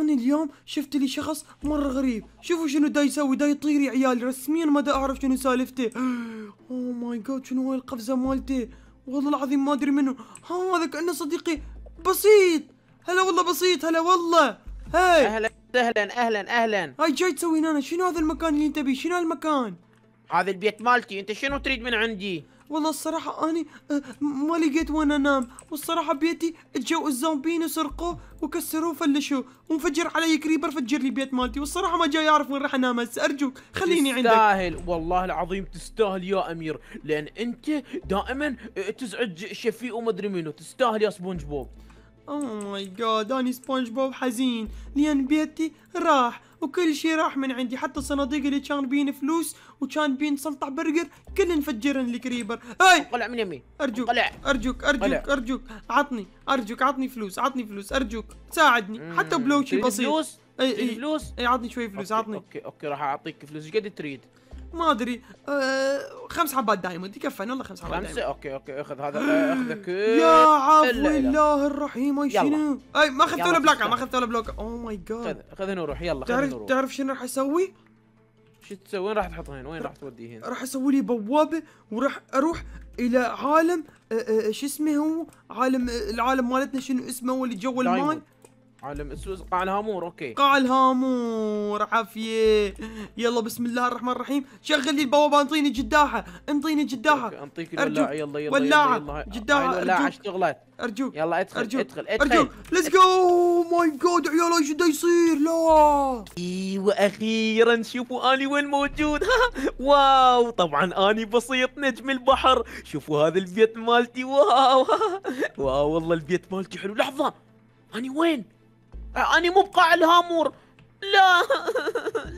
انا اليوم شفت لي شخص مره غريب شوفوا شنو دا يسوي دا يطير يا عيال رسميا ما دا اعرف شنو سالفته اوه ماي جاد شنو هاي القفزه مالته والله العظيم ما ادري منه هذا كانه صديقي بسيط هلا والله بسيط هلا والله هاي اهلا اهلا اهلا اهلا هاي جاي تسوي هنا شنو هذا المكان اللي انت بيه شنو هالمكان هذا البيت مالتي انت شنو تريد من عندي والله الصراحة أني آه، ما لقيت وين أنام والصراحة بيتي جو الزومبين وسرقوه وكسروه وفلشوه، ومفجر علي كريبر فجر لي بيت مالتي والصراحة ما جاي أعرف وين راح أنام هسه أرجوك خليني عندك تستاهل والله العظيم تستاهل يا أمير لأن أنت دائما آه، تزعج شفيق ومدري منو تستاهل يا سبونج بوب اوه ماي جاد اني سبونج بوب حزين لان بيتي راح وكل شيء راح من عندي حتى الصناديق اللي كان بين فلوس وكان بين سلطع برجر كلن نفجرن الكريبر اي طلع من يمي ارجوك طلع ارجوك ارجوك ارجوك عطني ارجوك عطني فلوس عطني فلوس ارجوك ساعدني حتى بلوشي بسيط فلوس اي اي فلوس اي عطني شوي فلوس أوكي. عطني اوكي اوكي راح اعطيك فلوس ايش قد تريد ما ادري آه خمس حبات دايموند يكفن والله خمس حبات خمسه اوكي اوكي اخذ هذا أه، اخذ كل يا عفو الله الرحيم اي شنو اي ما اخذت ولا بلاكه ما اخذت ولا بلوكه اوه ماي جاد خذ هنا وروح يلا تعرف تعرف شنو راح اسوي؟ شو تسوي وين راح تحط هنا وين راح توديه هنا راح اسوي لي بوابه وراح اروح الى عالم أه، أه، شو اسمه هو عالم العالم مالتنا شنو اسمه هو اللي جو الماي عالم السوس قاع الهامور اوكي قاع الهامور عافيه يلا بسم الله الرحمن الرحيم شغل لي البوابه انطيني جداحه انطيني جداحه انطيك الولاعه يلا يلا ولاعه جداحه الولاعه اشتغلت ارجوك يلا ادخل أرجوك. ادخل ادخل ارجوك ليتس جو ماي جاد عيال ايش دا يصير لا ايوه اخيرا شوفوا اني وين موجود واو طبعا اني بسيط نجم البحر شوفوا هذا البيت مالتي واو واو والله البيت مالتي حلو لحظه اني وين أنا مو بقاع الهامور لا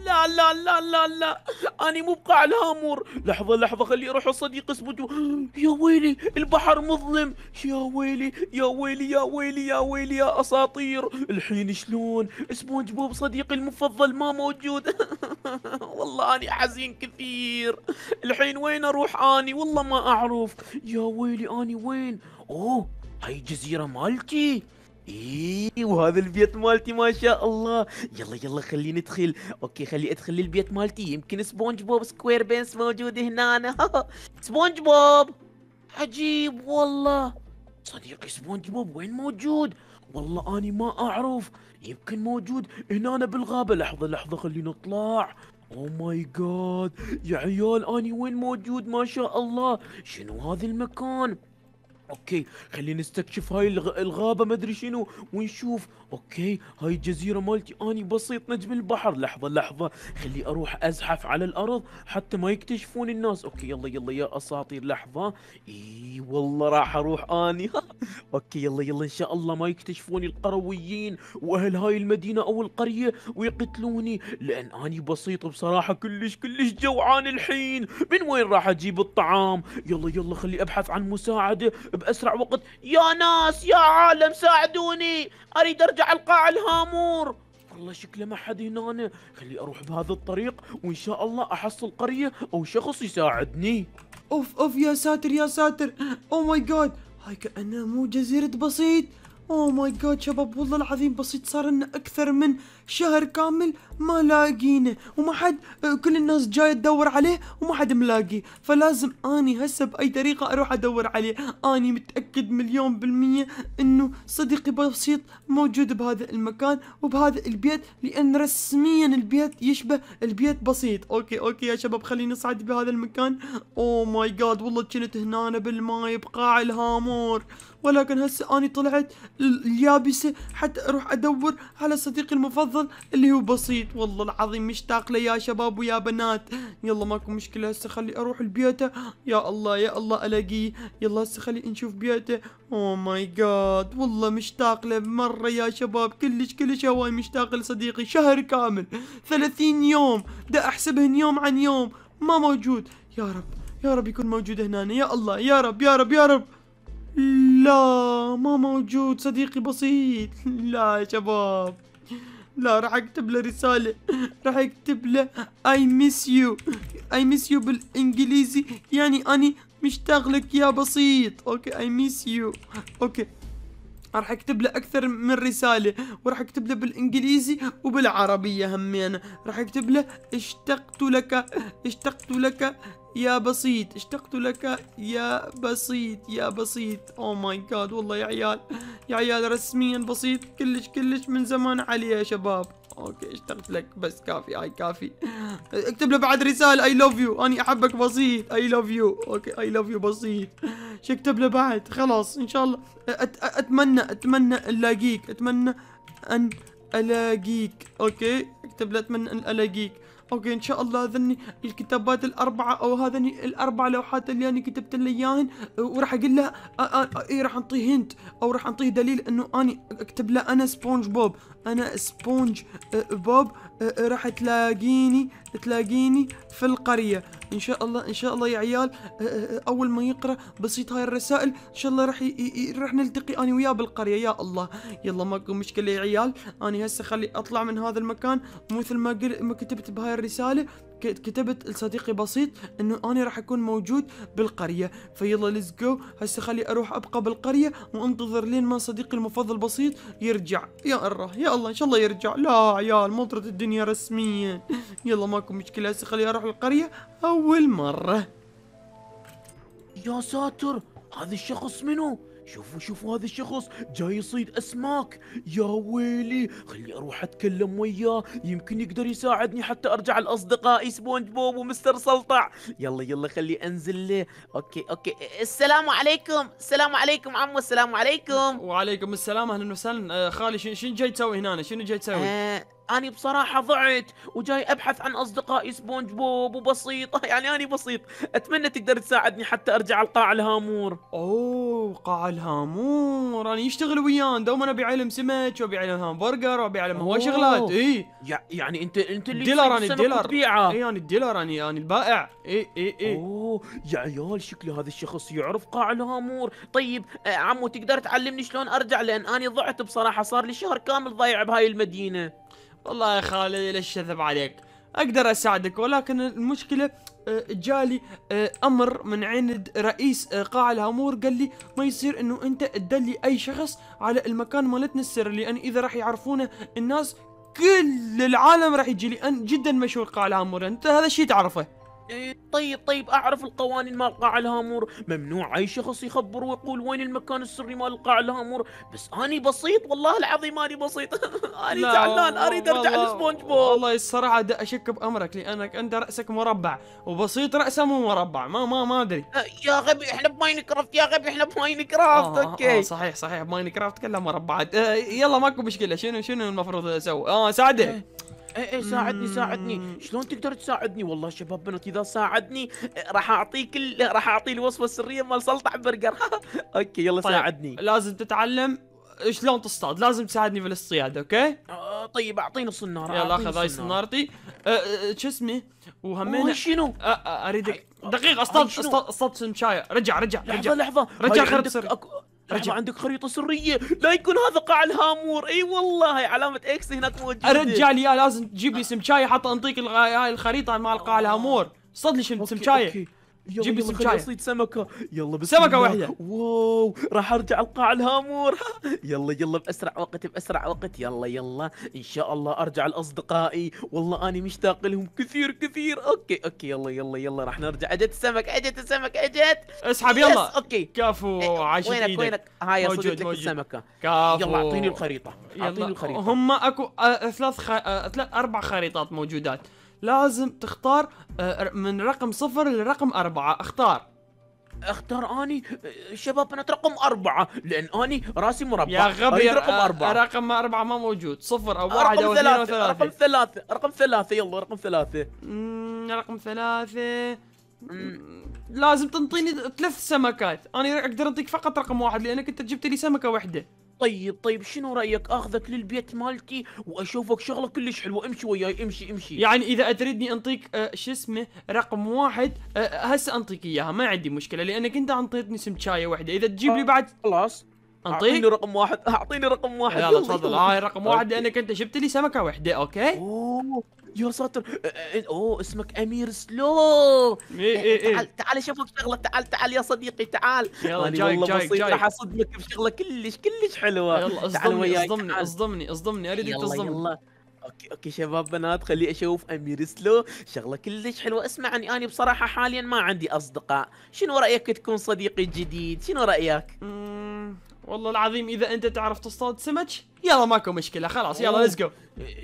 لا لا لا لا لا أنا مو بقاع الهامور لحظة لحظة خلي أروح الصديق اسبته يا ويلي البحر مظلم يا ويلي يا ويلي يا ويلي يا ويلي يا أساطير الحين شلون سبونج بوب صديقي المفضل ما موجود والله أنا حزين كثير الحين وين أروح أني والله ما أعرف يا ويلي أني وين أوه هاي الجزيرة مالتي ايه وهذا البيت مالتي ما شاء الله يلا يلا خليني ادخل اوكي خلي ادخل للبيت مالتي يمكن سبونج بوب سكوير بينس موجود هنا سبونج بوب عجيب والله صديقي سبونج بوب وين موجود والله اني ما اعرف يمكن موجود هنا بالغابه لحظه لحظه خلينا نطلع او ماي جاد يا عيال اني وين موجود ما شاء الله شنو هذا المكان اوكي خلينا نستكشف هاي الغابه ما ادري شنو ونشوف اوكي هاي الجزيره مالتي اني بسيط نجم البحر لحظه لحظه خلي اروح ازحف على الارض حتى ما يكتشفون الناس اوكي يلا يلا يا اساطير لحظه اي والله راح اروح اني اوكي يلا يلا ان شاء الله ما يكتشفوني القرويين واهل هاي المدينه او القريه ويقتلوني لان اني بسيط بصراحه كلش كلش جوعان الحين من وين راح اجيب الطعام يلا يلا خلي ابحث عن مساعده باسرع وقت يا ناس يا عالم ساعدوني اريد ارجع القاع الهامور والله شكله ما حد هنا خلي اروح بهذا الطريق وان شاء الله احصل قريه او شخص يساعدني اوف اوف يا ساتر يا ساتر او ماي جاد هاي كأنها مو جزيرة بسيط اوه ماي جاد شباب والله العظيم بسيط صار لنا اكثر من شهر كامل ما لاقينه وما حد كل الناس جايه تدور عليه وما حد ملاقيه فلازم اني هسه باي طريقه اروح ادور عليه اني متاكد مليون بالميه انه صديقي بسيط موجود بهذا المكان وبهذا البيت لان رسميا البيت يشبه البيت بسيط اوكي اوكي يا شباب خلينا نصعد بهذا المكان او ماي جاد والله كنت هنا بالماي بقاع الهامور ولكن هسه اني طلعت اليابسه حتى اروح ادور على صديقي المفضل الافضل اللي هو بسيط والله العظيم مشتاق له يا شباب ويا بنات يلا ماكو مشكله هسه خلي اروح لبيته يا الله يا الله الاقيه يلا هسه خلي نشوف بيته اوه ماي جاد والله مشتاق له مره يا شباب كلش كلش هواي مشتاق لصديقي شهر كامل 30 يوم دا احسبهن يوم عن يوم ما موجود يا رب يا رب يكون موجود هنا يا الله يا رب يا رب يا رب لا ما موجود صديقي بسيط لا يا شباب لا راح اكتب له رسالة راح اكتب له اي ميس يو اي ميس يو بالانجليزي يعني اني مشتاق لك يا بسيط اوكي اي ميس يو اوكي راح اكتب له اكثر من رساله وراح اكتب له بالانجليزي وبالعربيه همينه راح اكتب له اشتقت لك اشتقت لك يا بسيط اشتقت لك يا بسيط يا بسيط او ماي جاد والله يا عيال يا عيال رسميا بسيط كلش كلش من زمان عليه يا شباب اوكي اشتقت لك بس كافي هاي كافي اكتب له بعد رساله اي لاف يو اني احبك بسيط اي لاف يو اوكي اي لاف يو بسيط شو اكتب له بعد خلاص ان شاء الله أت اتمنى اتمنى الاقيك اتمنى ان الاقيك اوكي اكتب له اتمنى ان الاقيك اوكي ان شاء الله هذني الكتابات الاربعه او هذني الاربع لوحات اللي انا كتبت له اياهن وراح اقول له آه، آه، آه، اي راح انطيه هنت او راح انطيه دليل انه اني اكتب له انا سبونج بوب انا سبونج بوب راح تلاقيني تلاقيني في القريه ان شاء الله ان شاء الله يا عيال اول ما يقرا بسيط هاي الرسائل ان شاء الله راح راح نلتقي انا وياه بالقريه يا الله يلا ماكو مشكله يا عيال انا هسه خلي اطلع من هذا المكان مثل ما ما كتبت بهاي الرسالة كتبت لصديقي بسيط انه انا راح اكون موجود بالقريه فيلا ليتس جو هسه خلي اروح ابقى بالقريه وانتظر لين ما صديقي المفضل بسيط يرجع يا الله يا الله ان شاء الله يرجع لا عيال مطرت الدنيا رسميا يلا ماكو مشكله هسه خلي اروح القريه اول مره يا ساتر هذا الشخص منو شوفوا شوفوا هذا الشخص جاي يصيد اسماك يا ويلي خلي اروح اتكلم وياه يمكن يقدر يساعدني حتى ارجع لاصدقائي سبونج بوب ومستر سلطع يلا يلا خلي انزل له اوكي اوكي السلام عليكم السلام عليكم عمو السلام عليكم وعليكم السلام اهلا وسهلا آه، خالي شنو جاي تسوي هنا شنو جاي تسوي؟ أه أنا بصراحة ضعت وجاي أبحث عن أصدقائي سبونج بوب وبسيط يعني أنا بسيط أتمنى تقدر تساعدني حتى أرجع لقاع الهامور أوه قاع الهامور أنا يشتغل ويان دوما أبي علم سمك وأبي علم هامبرجر وأبي علم هواي شغلات إي يعني أنت أنت اللي الديلر أنا الديلر تبيعه إي أنا الديلر أنا أنا البائع إي إي إي أوه يا عيال شكله هذا الشخص يعرف قاع الهامور طيب آه، عمو تقدر تعلمني شلون أرجع لأن أنا ضعت بصراحة صار لي شهر كامل ضايع بهاي المدينة والله يا خالي ليش اذب عليك اقدر اساعدك ولكن المشكله آه، جالي آه، امر من عند رئيس آه، قاع الهامور قال لي ما يصير انه انت تدلي اي شخص على المكان مالتنا السري لان اذا راح يعرفونه الناس كل العالم راح يجي لان جدا مشهور قاع الهامور انت هذا الشيء تعرفه طيب طيب اعرف القوانين مال قاع الهامور ممنوع اي شخص يخبر ويقول وين المكان السري مال قاع الهامور بس اني بسيط والله العظيم اني بسيط اني زعلان اريد ارجع لسبونج بوب والله الصراحه اشك بامرك لانك انت راسك مربع وبسيط راسه مو مربع ما ما ما ادري أه، يا غبي احنا بماينكرافت يا غبي احنا بماينكرافت آه, آه، اوكي آه صحيح صحيح كرافت كلها مربعات آه يلا ماكو مشكله شنو شنو المفروض اسوي اه ساعدك أه. ايه ايه ساعدني ساعدني شلون تقدر تساعدني والله شباب بنات اذا ساعدني راح اعطيك ال... راح اعطي الوصفه السريه مال سلطع برجر اوكي يلا طيب. ساعدني لازم تتعلم شلون تصطاد لازم تساعدني في الصياد اوكي آه طيب اعطيني الصناره يلا خذ هاي صنارتي أه، أه، شو اسمه وهمين شنو آه آه اريدك دقيقه اصطاد اصطاد سمشايه رجع رجع رجع لحظه لحظه رجع خرب سري رجع عندك خريطه سريه لا يكون هذا قاع الهامور اي والله هي علامه اكس هناك موجوده ارجع لي لازم تجيب لي سمشاي حتى انطيك هاي الخريطه مال قاع الهامور صد لي سمشاي جيب لي صيد سمكه يلا بس سمكه واحده واو راح ارجع القاع الهامور يلا يلا باسرع وقت باسرع وقت يلا يلا ان شاء الله ارجع لاصدقائي والله اني مشتاق لهم كثير كثير اوكي اوكي يلا يلا يلا راح نرجع اجت السمك اجت السمك اجت اسحب يلا اوكي كفو إيه، عاش وينك إيدك. وينك هاي موجود لك السمكه كافو. يلا اعطيني الخريطه اعطيني الخريطه هم اكو آه، ثلاث خ... آه، اربع خريطات موجودات لازم تختار آه، من رقم صفر لرقم أربعة اختار اختار اني آه، شباب انا رقم أربعة لأن اني راسي مربع يا غبي رقم آه، أربعة رقم أربعة ما موجود صفر أو واحد أو اثنين أو ثلاثة رقم ثلاثة رقم ثلاثة يلا رقم ثلاثة رقم ثلاثة لازم تنطيني ثلاث سمكات انا اقدر انطيك فقط رقم واحد لانك انت جبت لي سمكه واحده طيب طيب شنو رايك اخذك للبيت مالتي واشوفك شغله كلش حلوه امشي وياي امشي امشي يعني اذا تريدني انطيك أه شو اسمه رقم واحد أه هسه انطيك اياها ما عندي مشكله لانك انت انطيتني شاي واحده اذا تجيب لي آه، بعد خلاص انطيك اعطيني رقم واحد اعطيني رقم واحد يلا تفضل هاي آه، رقم واحد لانك انت جبت لي سمكه واحده اوكي اوه يا ساتر اوه اسمك امير سلو إيه،, إيه إيه تعال إيه. تعال شوفك شغله تعال تعال يا صديقي تعال يلا جاي والله بسيط راح اصدمك بشغله كلش كلش حلوه يلا اصدمني اصدمني اصدمني اصدمني اريدك تصدمني يلا اوكي اوكي شباب بنات خلي اشوف امير سلو شغله كلش حلوه اسمعني انا بصراحه حاليا ما عندي اصدقاء شنو رايك تكون صديقي الجديد شنو رايك والله العظيم اذا انت تعرف تصطاد سمك يلا ماكو مشكله خلاص يلا ليتس جو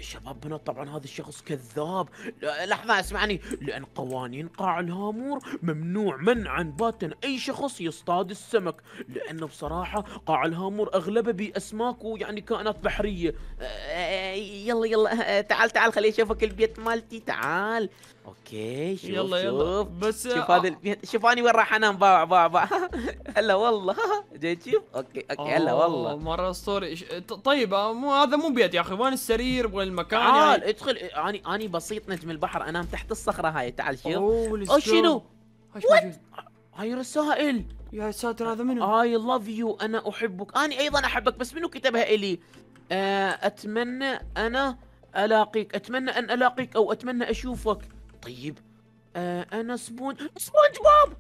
شباب بنات طبعا هذا الشخص كذاب لحظه اسمعني لان قوانين قاع الهامور ممنوع منعا باتا اي شخص يصطاد السمك لانه بصراحه قاع الهامور اغلبه باسماك ويعني كائنات بحريه إيه، يلا يلا تعال تعال خليني اشوفك البيت مالتي تعال اوكي شوف يلا شوف بس آه، شوف هذا البيت شوف انا وين راح انام باع باع باع هلا والله جاي تشوف اوكي اوكي هلا والله مره اسطوري طيب غريبه مو هذا مو بيت يا اخي وين السرير وين المكان تعال يعني... ادخل اني اني بسيط نجم البحر انام تحت الصخره هاي تعال شوف او شنو هاي رسائل يا ساتر هذا منو اي لاف يو انا احبك اني ايضا احبك بس منو كتبها الي آه، اتمنى انا الاقيك اتمنى ان الاقيك او اتمنى اشوفك طيب آه، انا سبونج سبونج بوب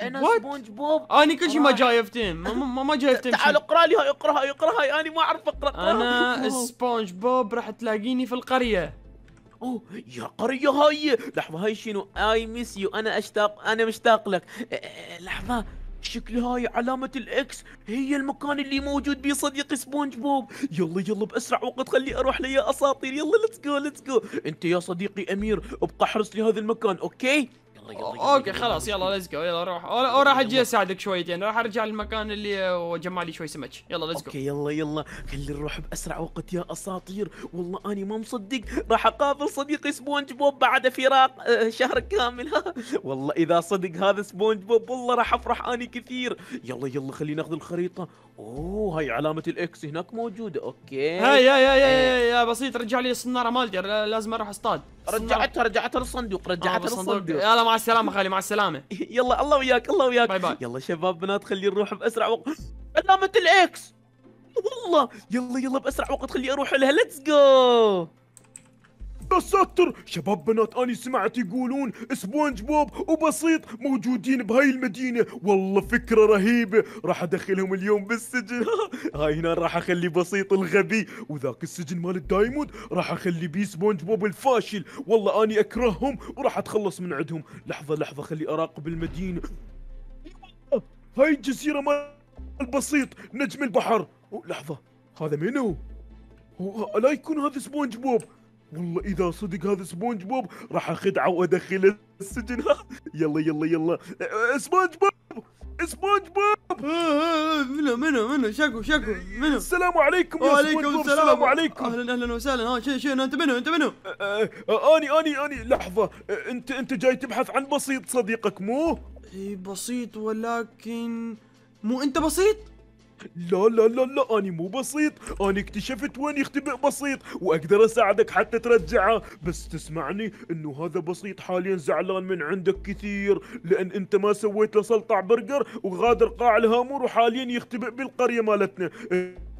انا سبونج بوب اني كل شيء ما جايفتين ما ما جايفتين تعال اقرا لي هاي اقرا هاي اقرا هاي اني ما اعرف اقرا انا سبونج بوب راح تلاقيني في القريه اوه يا قريه هاي لحظه هاي شنو اي ميس يو انا اشتاق انا مشتاق لك لحظه شكل هاي علامة الاكس هي المكان اللي موجود بيه صديقي سبونج بوب يلا يلا باسرع وقت خلي اروح ليا يا اساطير يلا ليتس جو ليتس جو انت يا صديقي امير ابقى احرص لهذا المكان اوكي اوكي خلاص يلا ليتس جو يلا روح او راح اجي اساعدك شويتين راح ارجع للمكان اللي واجمع لي شوي سمك يلا ليتس جو اوكي يلا يلا خلي نروح باسرع وقت يا اساطير والله اني ما مصدق راح اقابل صديقي سبونج بوب بعد فراق آه، شهر كامل والله اذا صدق هذا سبونج بوب والله راح افرح اني كثير يلا يلا خلينا ناخذ الخريطه اوه هاي علامة الاكس هناك موجودة اوكي هاي يا يا يا يا إيه. بسيط رجع لي الصنارة مالتي لازم اروح اصطاد رجعتها رجعتها للصندوق آه، رجعتها للصندوق يلا مع السلامة خالي مع السلامة يلا الله وياك الله وياك باي باي يلا شباب بنات خلي نروح باسرع وقت علامة الاكس والله يلا يلا باسرع وقت خليني اروح لها ليتس جو يا ساتر شباب بنات أنا سمعت يقولون سبونج بوب وبسيط موجودين بهاي المدينة والله فكرة رهيبة راح أدخلهم اليوم بالسجن هاي هنا راح أخلي بسيط الغبي وذاك السجن مال الدايموند راح أخلي بيه سبونج بوب الفاشل والله أني أكرههم وراح أتخلص من عندهم لحظة لحظة خلي أراقب المدينة هاي الجزيرة مال البسيط نجم البحر لحظة هذا منو؟ لا يكون هذا سبونج بوب والله اذا صدق هذا سبونج بوب راح اخدعه وادخله السجن ها يلا يلا يلا سبونج بوب سبونج بوب آه، آه، منو منو منو شكو شكو منو السلام عليكم يا وعليكم السلام السلام عليكم اهلا اهلا وسهلا ها شنو شنو انت منو انت منو أه، اني اني اني لحظه انت انت جاي تبحث عن بسيط صديقك مو؟ اي بسيط ولكن مو انت بسيط؟ لا لا لا لا أنا مو بسيط أنا اكتشفت وين يختبئ بسيط وأقدر أساعدك حتى ترجعه بس تسمعني إنه هذا بسيط حاليا زعلان من عندك كثير لأن أنت ما سويت له سلطع برجر وغادر قاع الهامور وحاليا يختبئ بالقرية مالتنا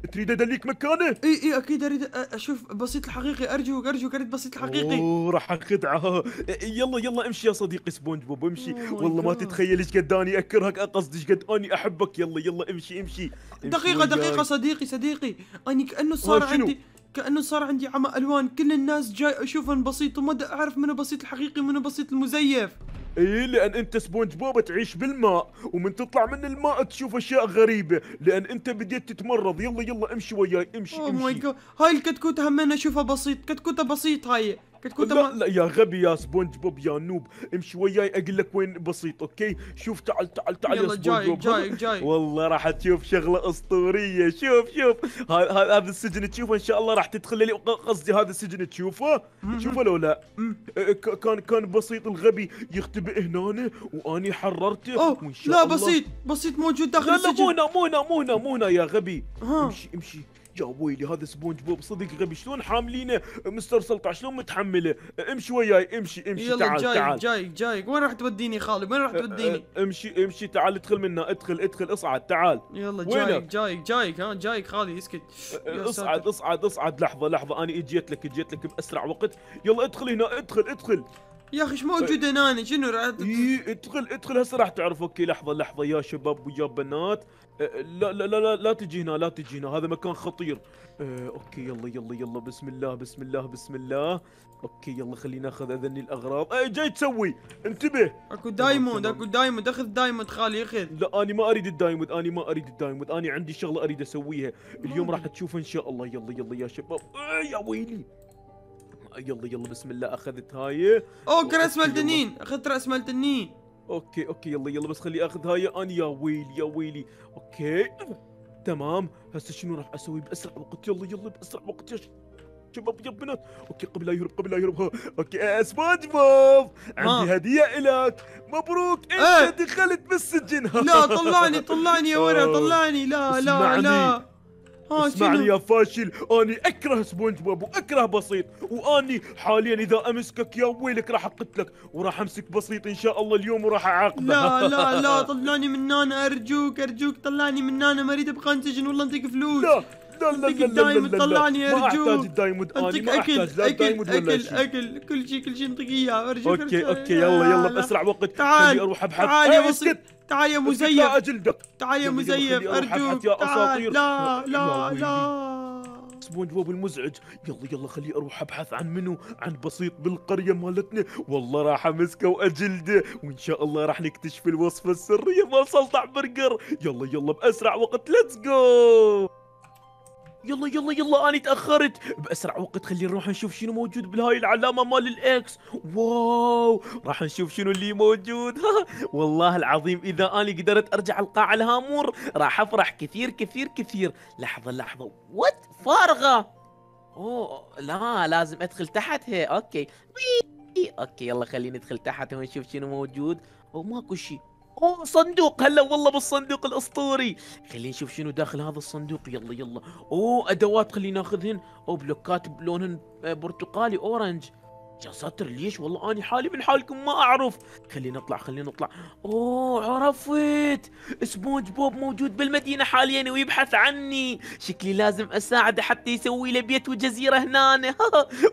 تريد ادليك مكانه؟ اي اي اكيد اريد اشوف بسيط الحقيقي ارجوك ارجوك اريد بسيط الحقيقي اوه راح انقطعه آه، آه، يلا يلا امشي يا صديقي سبونج بوب امشي والله ما تتخيل ايش قد اني اكرهك قصدي ايش قد اني احبك يلا يلا امشي امشي, دقيقة دقيقة صديقي صديقي اني كانه صار عندي كانه صار عندي عمى الوان كل الناس جاي اشوفهم بسيط وما اعرف منو بسيط الحقيقي ومنو بسيط المزيف اي لان انت سبونج بوب تعيش بالماء ومن تطلع من الماء تشوف اشياء غريبه لان انت بديت تتمرض يلا يلا امشي وياي امشي اوه ماي جاد هاي الكتكوته انا اشوفها بسيط كتكوته بسيط هاي كتكوته لا ما... لا يا غبي يا سبونج بوب يا نوب امشي وياي اقول لك وين بسيط اوكي شوف تعال تعال تعال يلا يا سبونج بوب جاي جاي والله راح تشوف شغله اسطوريه شوف شوف هذا السجن تشوفه ان شاء الله راح تدخل لي قصدي هذا السجن تشوفه تشوفه لو لا أه، أه، كان كان بسيط الغبي يختبر جايبه هنا واني حررته أوه. وان شاء لا الله بسيط بسيط موجود داخل لا لا مو هنا مو هنا مو هنا مو هنا يا غبي ها. امشي امشي يا ويلي هذا سبونج بوب صدق غبي شلون حاملينه مستر سلطع شلون متحمله امشي وياي امشي امشي يلا تعال جاي تعال جايك جايك وين راح توديني خالد وين راح أه، أه، توديني امشي امشي تعال ادخل منا ادخل ادخل اصعد تعال يلا جايك جايك جايك ها جاي خالد اسكت أه، اصعد اصعد اصعد لحظه لحظه انا اجيت لك اجيت لك باسرع وقت يلا ادخل هنا ادخل ادخل يا اخي ايش موجود طيب. هنا انا شنو ادخل ادخل هسه راح تعرف اوكي لحظه لحظه يا شباب ويا بنات أه، لا لا لا لا, لا تجي هنا لا تجي هنا هذا مكان خطير أه، اوكي يلا يلا يلا بسم الله بسم الله بسم الله اوكي يلا خلينا ناخذ اذني الاغراض اي جاي تسوي انتبه اكو دايموند اكو دايموند اخذ دايموند خالي اخذ لا انا ما اريد الدايموند انا ما اريد الدايموند انا عندي شغله اريد اسويها اليوم راح تشوفها ان شاء الله يلا يلا يا شباب يا ويلي يلا يلا بسم الله اخذت هاي اوه راس مال تنين اخذت راس مال تنين اوكي اوكي يلا يلا بس خلي اخذ هاي انا يا ويلي يا ويلي اوكي تمام هسه شنو راح اسوي باسرع وقت يلا يلا باسرع وقت يا شباب يا بنات اوكي قبل لا يهرب قبل لا يهرب اوكي اسبونج آه، بوب عندي ما. هديه لك مبروك انت أه. دخلت بالسجن لا طلعني طلعني يا ورا طلعني لا لا لا اسمعني يا فاشل اني اكره سبونج بوب واكره بسيط واني حاليا اذا امسكك يا ويلك راح اقتلك وراح امسك بسيط ان شاء الله اليوم وراح اعاقبه لا لا لا طلعني من هنا ارجوك ارجوك طلعني من هنا ما اريد ابقى انسجن والله انطيك فلوس لا لا لا لا الدايموند طلعني يا رجوع ما احتاج الدايموند انا ما احتاج لا دايموند ولا اكل اكل كل شيء كل شيء انطق اياه ارجع اوكي اوكي يلا يلا باسرع وقت تعال اروح ابحث تعال يا اسكت تعال يا مزيف اجلدك تعال يا مزيف ارجوك تعال لا لا لا سبونج بوب المزعج يلا يلا خليه اروح ابحث عن منو عن بسيط بالقريه مالتنا والله راح امسكه واجلده وان شاء الله راح نكتشف الوصفه السريه مال سلطع برجر يلا يلا باسرع وقت ليتس جو يلا يلا يلا انا تاخرت باسرع وقت خلينا نروح نشوف شنو موجود بالهاي العلامه مال الاكس واو راح نشوف شنو اللي موجود والله العظيم اذا انا قدرت ارجع القاع الهامور راح افرح كثير كثير كثير لحظه لحظه وات فارغه اوه لا لازم ادخل تحت هي اوكي اوكي يلا خليني ادخل تحت ونشوف شنو موجود او ماكو شيء اوه صندوق هلا والله بالصندوق الاسطوري خلينا نشوف شنو داخل هذا الصندوق يلا يلا اوه ادوات خلينا ناخذهن او بلوكات بلونهن آه، برتقالي اورنج يا ساتر ليش والله اني حالي من حالكم ما اعرف خلينا نطلع خلينا نطلع اوه عرفت سبونج بوب موجود بالمدينه حاليا ويبحث عني شكلي لازم اساعده حتى يسوي له بيت وجزيره هنا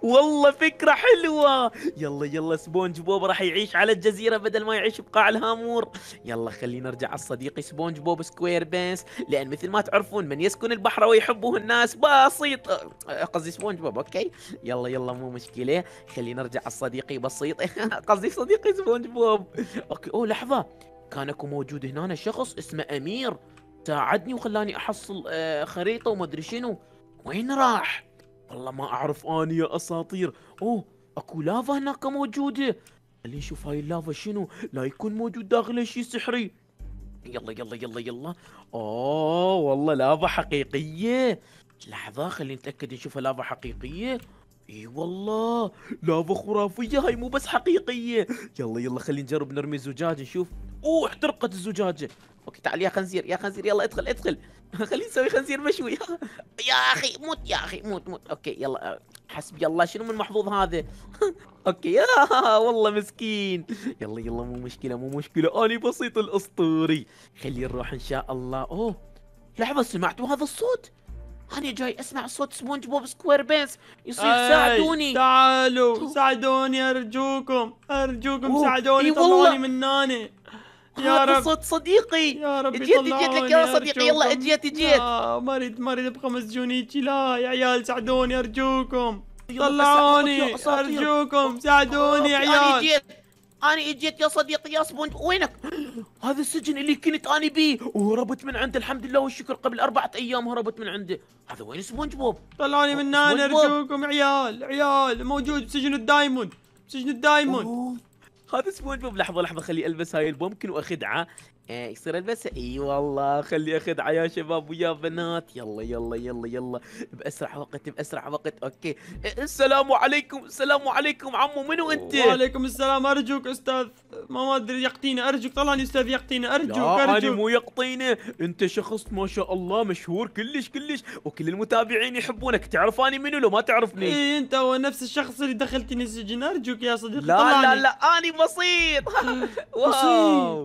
والله فكره حلوه يلا يلا سبونج بوب راح يعيش على الجزيره بدل ما يعيش بقاع الهامور يلا خلينا نرجع على صديقي سبونج بوب سكوير بنس لان مثل ما تعرفون من يسكن البحر ويحبه الناس بسيط أه، قصدي سبونج بوب اوكي يلا يلا مو مشكله خلينا خليني نرجع على صديقي بسيط قصدي صديقي سبونج بوب اوكي اوه لحظه كان اكو موجود هنا شخص اسمه امير ساعدني وخلاني احصل آه، خريطه وما ادري شنو وين راح والله ما اعرف اني يا اساطير اوه اكو لافا هناك موجوده خلينا نشوف هاي اللافا شنو لا يكون موجود داخلها شيء سحري يلا يلا يلا يلا اوه والله لافا حقيقيه لحظه خلينا نتاكد نشوفها لافا حقيقيه اي والله لافا خرافيه هاي مو بس حقيقيه يلا يلا خلينا نجرب نرمي زجاج نشوف اوه احترقت الزجاجه اوكي تعال يا خنزير يا خنزير يلا ادخل ادخل خلينا نسوي خنزير مشوي يا اخي موت يا اخي موت موت اوكي يلا حسبي الله شنو من محظوظ هذا اوكي يا والله مسكين يلا يلا مو مشكله مو مشكله اني بسيط الاسطوري خلينا نروح ان شاء الله اوه لحظه سمعتوا هذا الصوت انا جاي اسمع صوت سبونج بوب سكوير بينس يصير ساعدوني تعالوا ساعدوني ارجوكم ارجوكم ساعدوني طلعوني من ناني يا رب صوت صديقي يا رب اجيت اجيت لك يا صديقي يلا اجيت اجيت ما أريد اريد ابقى بخمس هيك لا يا عيال ساعدوني ارجوكم طلعوني ارجوكم ساعدوني يا عيال انا اجيت يا صديقي يا سبونج وينك؟ هذا السجن اللي كنت انا بيه وهربت من عنده الحمد لله والشكر قبل اربعة ايام هربت من عنده، هذا وين سبونج بوب؟ طلعوني من هنا ارجوكم عيال عيال موجود بسجن الدايموند بسجن الدايموند هذا سبونج بوب لحظة لحظة خلي البس هاي البومكن واخدعه يصير البس اي والله خلي اخذ يا شباب ويا بنات يلا يلا يلا يلا باسرع وقت باسرع وقت اوكي السلام عليكم السلام عليكم عمو منو انت؟ وعليكم السلام ارجوك استاذ ما ما ادري يقطينا ارجوك طلعني استاذ يقطينا ارجوك لا ارجوك مو يقطينا انت شخص ما شاء الله مشهور كلش كلش وكل المتابعين يحبونك تعرف اني منو لو ما تعرفني اي انت هو نفس الشخص اللي دخلتني السجن ارجوك يا صديقي لا طلعني. لا لا اني بسيط واو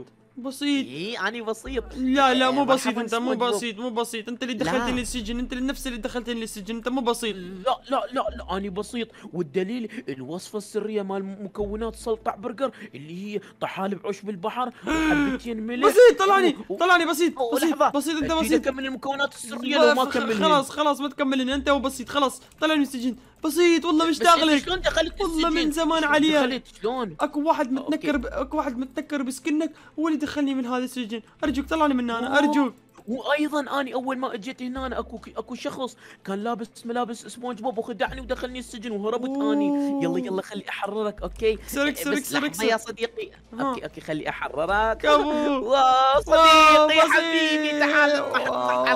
بسيط بسيط ايه اني بسيط لا لا مو بسيط انت مو بسيط مو بسيط انت اللي دخلتني للسجن انت نفس اللي دخلتني للسجن انت مو بسيط لا لا لا لا اني بسيط والدليل الوصفه السريه مال مكونات سلطع برجر اللي هي طحالب عشب البحر وحبتين ملح بسيط طلعني طلعني بسيط بسيط بسيط انت بسيط كمل المكونات السريه لو ما كملني خلاص خلاص ما تكملني انت وبسيط خلاص طلعني من السجن بسيط والله مش داغلك والله من زمان علي شلون اكو واحد آه، متنكر ب... اكو واحد متنكر بسكنك هو اللي دخلني من هذا السجن ارجوك طلعني من هنا ارجوك وايضا اني اول ما اجيت هنا اكو اكو شخص كان لابس ملابس سبونج بوب وخدعني ودخلني السجن وهربت أوه. اني يلا يلا خلي احررك اوكي سرك سرك سرك يا صديقي اوكي اوكي خلي احررك واو صديقي حبيبي تعال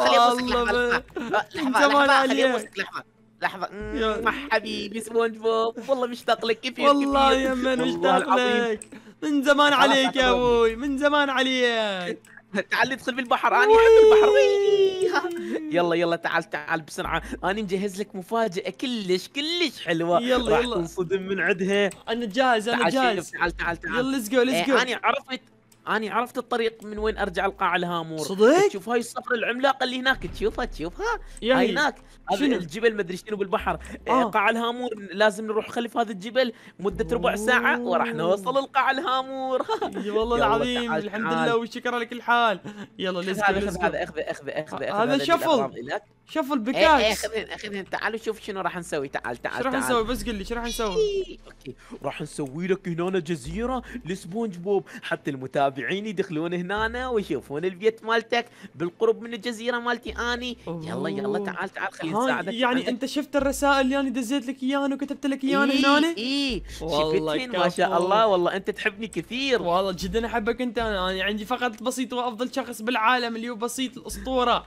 خلي ابوسك لحظه لحظه خلي ابوسك لحظه لحظه مع حبيبي سبونج بوب والله مشتاق لك كيف والله يا من مشتاق لك من زمان عليك يا ابوي من زمان عليك تعال ادخل في البحر انا احب البحر يلا يلا تعال تعال بسرعه انا مجهز لك مفاجاه كلش كلش حلوه يلا يلا تنصدم من عندها انا جاهز انا جاهز تعال تعال تعال يلا ليتس جو ليتس جو انا عرفت اني عرفت الطريق من وين ارجع القاع الهامور صدق تشوف هاي الصخره العملاقه اللي هناك تشوفها تشوفها هاي هناك شنو الجبل مدري شنو بالبحر آه. آه. قاع الهامور لازم نروح خلف هذا الجبل مده ربع ساعه وراح نوصل القاع الهامور اي والله العظيم الحمد لله والشكر على كل حال يلا ليتس هذا هذا اخذ اخذ اخذ هذا شفل شفل إيه، بكاكس اخذين إيه، اخذين تعالوا شوف شنو راح نسوي تعال تعال شو راح نسوي بس قل لي شو راح نسوي إيه، اوكي راح نسوي لك هنا جزيره لسبونج بوب حتى المتابع متابعين يدخلون هنا ويشوفون البيت مالتك بالقرب من الجزيره مالتي اني يلا يلا تعال تعال خلينا نساعدك يعني انت شفت الرسائل اللي انا دزيت لك اياها وكتبت لك اياها هنا؟ اي شفتني ما شاء الله والله انت تحبني كثير والله جدا احبك انت انا يعني عندي فقط بسيط وافضل شخص بالعالم اللي هو بسيط الاسطوره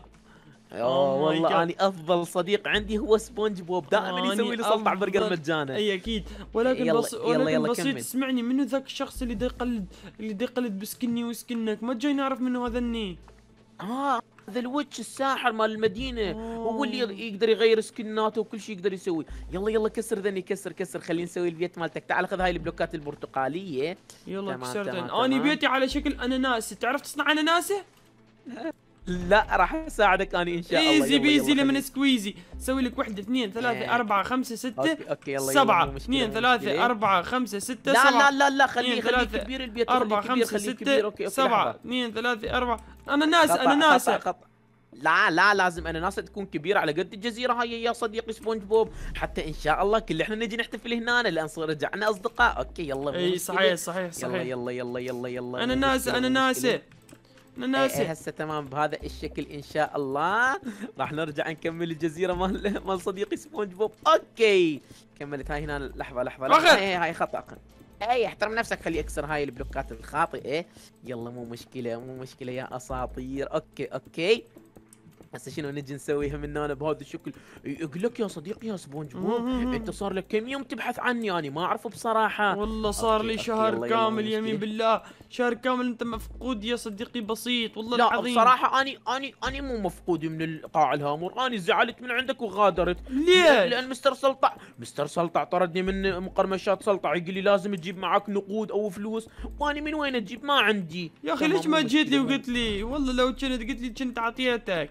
يا oh oh والله God. اني افضل صديق عندي هو سبونج بوب دائما يسوي لي سلطع برجر مجانا اي اكيد ولكن يلا بص... ولكن يلا بسيط اسمعني منو ذاك الشخص اللي دا يقلد اللي دا يقلد بسكني وسكنك ما جاي نعرف منو هذا الني اه هذا الوتش الساحر مال المدينه أوه. هو اللي يقدر يغير سكناته وكل شيء يقدر يسوي يلا يلا كسر ذني كسر كسر خلينا نسوي البيت مالتك تعال خذ هاي البلوكات البرتقاليه يلا كسر ذني انا بيتي على شكل اناناس تعرف تصنع اناناسه لا راح اساعدك اني ان شاء الله ايزي بيزي لمن سكويزي سوي لك واحدة اثنين ثلاثة إيه. أربعة خمسة ستة اوكي اوكي يلا سبعة اثنين ثلاثة أربعة خمسة ستة لا سبعة لا لا لا خليه خليه كبير البيت أربعة خمسة ستة سبعة اثنين ثلاثة أربعة أنا ناسى أنا ناسى لا لا لازم اناناسه تكون كبيره على قد الجزيره هاي يا صديقي سبونج بوب حتى ان شاء الله كل احنا نجي نحتفل هنا لان صير رجعنا اصدقاء اوكي يلا اي صحيح صحيح صحيح يلا يلا يلا يلا يلا انا ناسه انا ناسه إيه، إيه، ناسي إيه هسه تمام بهذا الشكل ان شاء الله راح نرجع نكمل الجزيره مال مال صديقي سبونج بوب اوكي كملت هاي هنا لحظه لحظه, لحظة. هاي هاي خطا اي احترم نفسك خلي اكسر هاي البلوكات الخاطئه يلا مو مشكله مو مشكله يا اساطير اوكي اوكي هسه شنو نجي نسويها من هنا بهذا الشكل يقول لك يا صديقي يا سبونج بوب انت صار لك كم يوم تبحث عني انا ما اعرف بصراحه والله صار لي شهر كامل يمين بالله شهر كامل انت مفقود يا صديقي بسيط والله لا العظيم بصراحه اني اني اني مو مفقود من القاع الهامور اني زعلت من عندك وغادرت ليه لان مستر سلطع مستر سلطع طردني من مقرمشات سلطع يقول لي لازم تجيب معك نقود او فلوس واني من وين اجيب ما عندي يا اخي ليش ما جيت لي وقلت لي والله لو كنت قلت لي كنت اعطيتك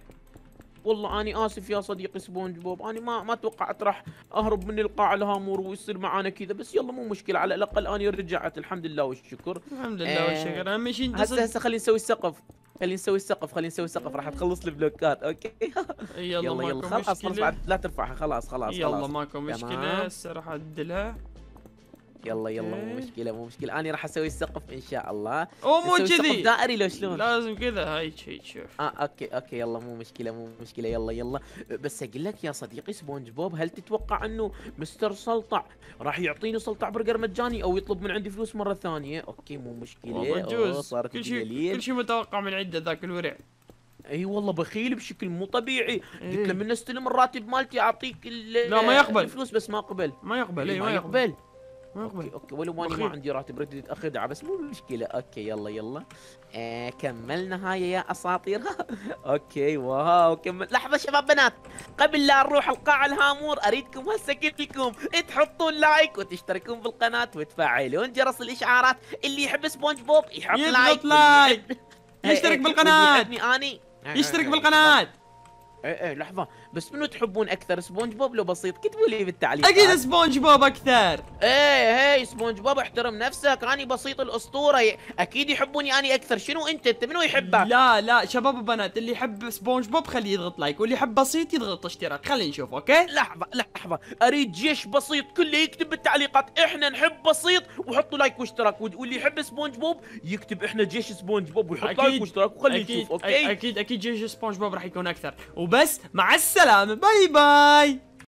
والله اني اسف يا صديقي سبونج بوب انا ما ما توقعت راح اهرب من القاع الهامور ويصير معانا كذا بس يلا مو مشكله على الاقل اني رجعت الحمد لله والشكر الحمد لله والشكر اهم شيء انت إيه، هسه هسه خلينا نسوي السقف خلينا نسوي السقف خلينا نسوي السقف راح تخلص البلوكات اوكي يلا يلا, يلا خلاص خلاص لا ترفعها خلاص خلاص يلا ماكو مشكله هسه راح اعدلها يلا يلا مو مشكله مو مشكله انا راح اسوي السقف ان شاء الله او مو كذي دائري لو شلون لازم كذا هاي هيك شوف اه اوكي اوكي يلا مو مشكله مو مشكله يلا يلا بس اقول لك يا صديقي سبونج بوب هل تتوقع انه مستر سلطع راح يعطيني سلطع برجر مجاني او يطلب من عندي فلوس مره ثانيه اوكي مو مشكله صارت كل شيء كل شيء متوقع من عنده ذاك الورع اي أيوة والله بخيل بشكل مو طبيعي إيه. قلت له من استلم الراتب مالتي اعطيك لا ما يقبل الفلوس بس ما قبل ما يقبل اي ما, ما يقبل, يقبل. اوكي, أوكي. ولو ماني ما عندي راتب ردد اخذها بس مو مشكله اوكي يلا يلا آه كملنا هاي يا اساطير اوكي واو كمل لحظه شباب بنات قبل لا نروح القاعه الهامور اريدكم هسه كلكم تحطون لايك وتشتركون بالقناه وتفعلون جرس الاشعارات اللي يحب سبونج بوب يحط لايك, لايك. يشترك بالقناه اني اني يشترك بالقناه ايه ايه لحظه بس منو تحبون اكثر سبونج بوب لو بسيط كتبوا لي بالتعليقات اكيد سبونج بوب اكثر ايه هي سبونج بوب احترم نفسك اني بسيط الاسطوره اكيد يحبوني اني اكثر شنو انت انت منو يحبك لا لا شباب وبنات اللي يحب سبونج بوب خليه يضغط لايك واللي يحب بسيط يضغط اشتراك خلينا نشوف اوكي لحظه لحظه اريد جيش بسيط كله يكتب بالتعليقات احنا نحب بسيط وحطوا لايك واشتراك واللي يحب سبونج بوب يكتب احنا جيش سبونج بوب ويحط لايك واشتراك وخليه يشوف اوكي اكيد اكيد جيش سبونج بوب راح يكون اكثر وبس مع السلامه salam, bye bye